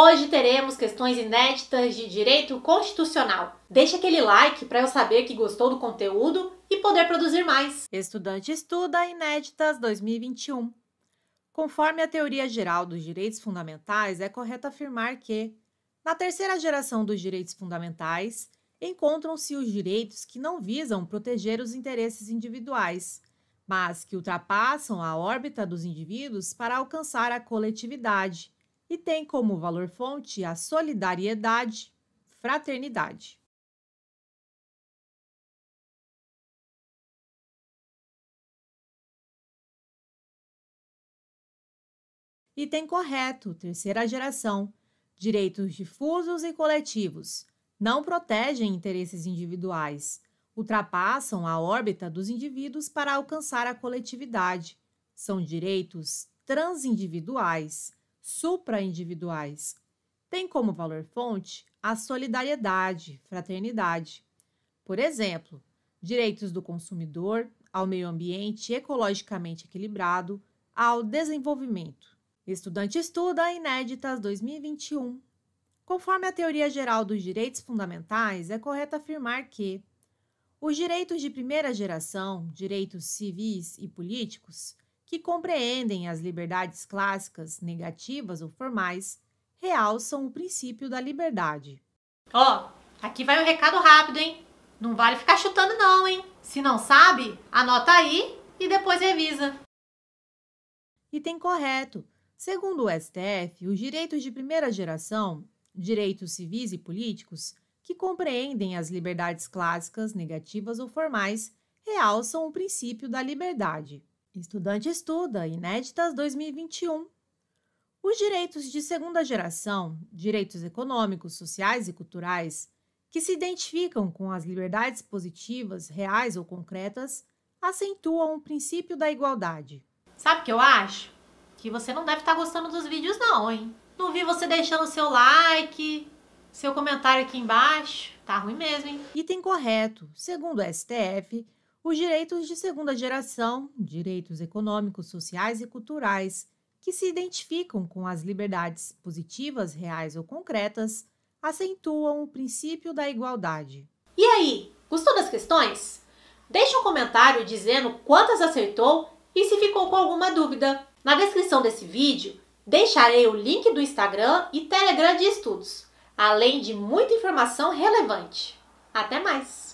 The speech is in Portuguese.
Hoje teremos questões inéditas de direito constitucional. Deixa aquele like para eu saber que gostou do conteúdo e poder produzir mais. Estudante estuda Inéditas 2021. Conforme a teoria geral dos direitos fundamentais, é correto afirmar que, na terceira geração dos direitos fundamentais, encontram-se os direitos que não visam proteger os interesses individuais, mas que ultrapassam a órbita dos indivíduos para alcançar a coletividade e tem como valor-fonte a solidariedade, fraternidade. Item correto, terceira geração. Direitos difusos e coletivos não protegem interesses individuais, ultrapassam a órbita dos indivíduos para alcançar a coletividade. São direitos transindividuais supraindividuais. Tem como valor-fonte a solidariedade, fraternidade. Por exemplo, direitos do consumidor, ao meio ambiente ecologicamente equilibrado, ao desenvolvimento. Estudante estuda Inéditas 2021. Conforme a teoria geral dos direitos fundamentais, é correto afirmar que os direitos de primeira geração, direitos civis e políticos, que compreendem as liberdades clássicas, negativas ou formais, realçam o princípio da liberdade. Ó, oh, aqui vai um recado rápido, hein? Não vale ficar chutando não, hein? Se não sabe, anota aí e depois revisa. E tem correto. Segundo o STF, os direitos de primeira geração, direitos civis e políticos, que compreendem as liberdades clássicas, negativas ou formais, realçam o princípio da liberdade. Estudante Estuda Inéditas 2021. Os direitos de segunda geração, direitos econômicos, sociais e culturais, que se identificam com as liberdades positivas, reais ou concretas, acentuam o princípio da igualdade. Sabe o que eu acho? Que você não deve estar gostando dos vídeos não, hein? Não vi você deixando seu like, seu comentário aqui embaixo. Tá ruim mesmo, hein? Item correto. Segundo o STF, os direitos de segunda geração, direitos econômicos, sociais e culturais, que se identificam com as liberdades positivas, reais ou concretas, acentuam o princípio da igualdade. E aí, gostou das questões? Deixe um comentário dizendo quantas acertou e se ficou com alguma dúvida. Na descrição desse vídeo, deixarei o link do Instagram e Telegram de estudos, além de muita informação relevante. Até mais!